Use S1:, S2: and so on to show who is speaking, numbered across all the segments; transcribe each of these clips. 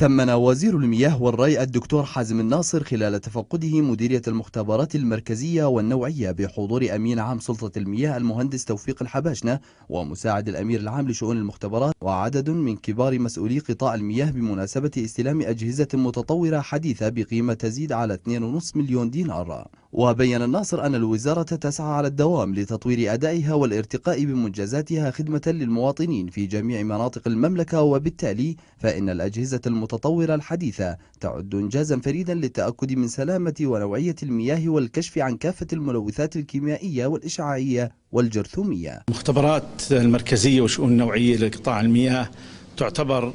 S1: ثمن وزير المياه والري الدكتور حازم الناصر خلال تفقده مديرية المختبرات المركزية والنوعية بحضور أمين عام سلطة المياه المهندس توفيق الحباشنة ومساعد الأمير العام لشؤون المختبرات وعدد من كبار مسؤولي قطاع المياه بمناسبة استلام أجهزة متطورة حديثة بقيمة تزيد على 2.5 مليون دينار وبين الناصر أن الوزارة تسعى على الدوام لتطوير أدائها والارتقاء بمنجزاتها خدمة للمواطنين في جميع مناطق المملكة وبالتالي فإن الأجهزة المتطورة الحديثة تعد إنجازا فريدا للتأكد من سلامة ونوعية المياه والكشف عن كافة الملوثات الكيميائية والإشعاعية والجرثومية
S2: مختبرات المركزية وشؤون نوعية لقطاع المياه تعتبر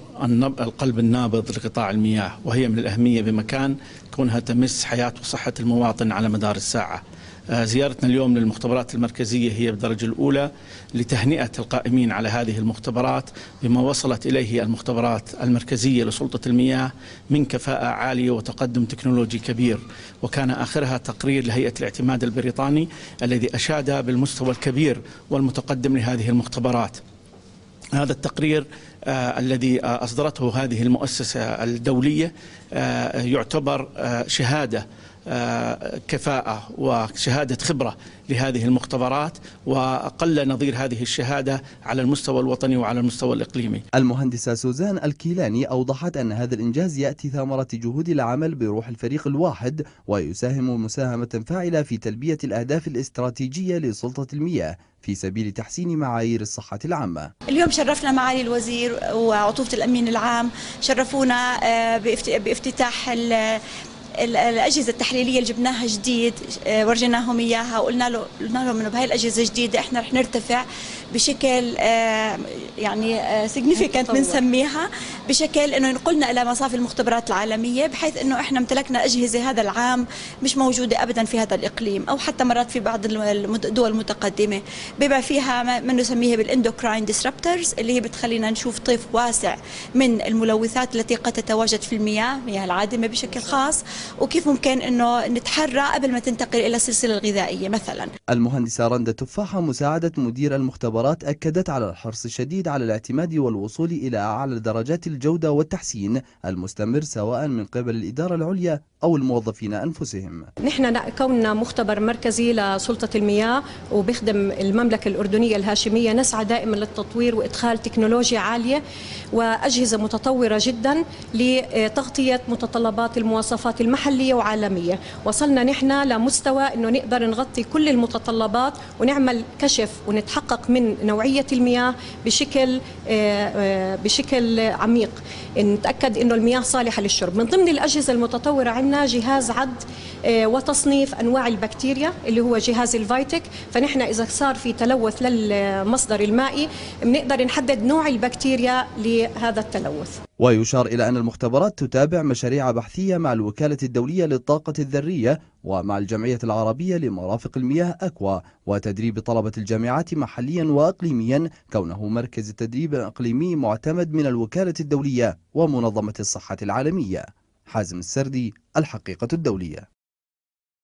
S2: القلب النابض لقطاع المياه وهي من الأهمية بمكان كونها تمس حياة وصحة المواطن على مدار الساعة آه، زيارتنا اليوم للمختبرات المركزية هي بالدرجة الأولى لتهنئة القائمين على هذه المختبرات بما وصلت إليه المختبرات المركزية لسلطة المياه من كفاءة عالية وتقدم تكنولوجي كبير وكان آخرها تقرير لهيئة الاعتماد البريطاني الذي أشاد بالمستوى الكبير والمتقدم لهذه المختبرات هذا التقرير آه الذي آه، أصدرته هذه المؤسسة الدولية آه يعتبر آه شهادة آه، كفاءة وشهادة خبرة لهذه المختبرات وقل نظير هذه الشهادة على المستوى الوطني وعلى المستوى الإقليمي المهندسة سوزان الكيلاني أوضحت
S1: أن هذا الإنجاز يأتي ثمرة جهود العمل بروح الفريق الواحد ويساهم مساهمة فاعلة في تلبية الأهداف الاستراتيجية لسلطة المياه في سبيل تحسين معايير الصحة العامة
S3: اليوم شرفنا معالي الوزير وعطوفة الأمين العام شرفونا آه، بافتتاح الاجهزه التحليليه اللي جبناها جديد آه، ورجيناهم اياها وقلنا له قلنا لهم انه بهي الاجهزه الجديده احنا رح نرتفع بشكل آه، يعني سيغنيفيكانت آه، بنسميها بشكل انه ينقلنا الى مصافي المختبرات العالميه بحيث انه احنا امتلكنا اجهزه هذا العام مش موجوده ابدا في هذا الاقليم او حتى مرات في بعض الدول المتقدمه بما فيها ما نسميها بالاندوكراين ديسربترز اللي هي بتخلينا نشوف طيف واسع من الملوثات التي قد تتواجد في المياه المياه العادمه بشكل خاص وكيف ممكن أنه نتحرى قبل ما تنتقل إلى السلسلة الغذائية مثلا
S1: المهندسة رندا تفاحة مساعدة مدير المختبرات أكدت على الحرص الشديد على الاعتماد والوصول إلى أعلى درجات الجودة والتحسين المستمر سواء من قبل الإدارة العليا أو الموظفين أنفسهم
S4: نحن كوننا مختبر مركزي لسلطة المياه وبخدم المملكة الأردنية الهاشمية نسعى دائما للتطوير وإدخال تكنولوجيا عالية وأجهزة متطورة جدا لتغطية متطلبات المواصفات المحلية وعالمية وصلنا نحن لمستوى أنه نقدر نغطي كل المتطلبات ونعمل كشف ونتحقق من نوعية المياه بشكل آه، آه، بشكل عميق نتأكد أنه المياه صالحة للشرب من ضمن الأجهزة المتطورة عندنا جهاز عد آه، وتصنيف انواع البكتيريا اللي هو جهاز الفايتك فنحن اذا صار في تلوث للمصدر المائي بنقدر نحدد نوع البكتيريا لهذا التلوث
S1: ويشار إلى أن المختبرات تتابع مشاريع بحثية مع الوكالة الدولية للطاقة الذرية ومع الجمعية العربية لمرافق المياه أكوا وتدريب طلبة الجامعات محليا وأقليميا كونه مركز تدريب إقليمي معتمد من الوكالة الدولية ومنظمة الصحة العالمية حازم السردي الحقيقة الدولية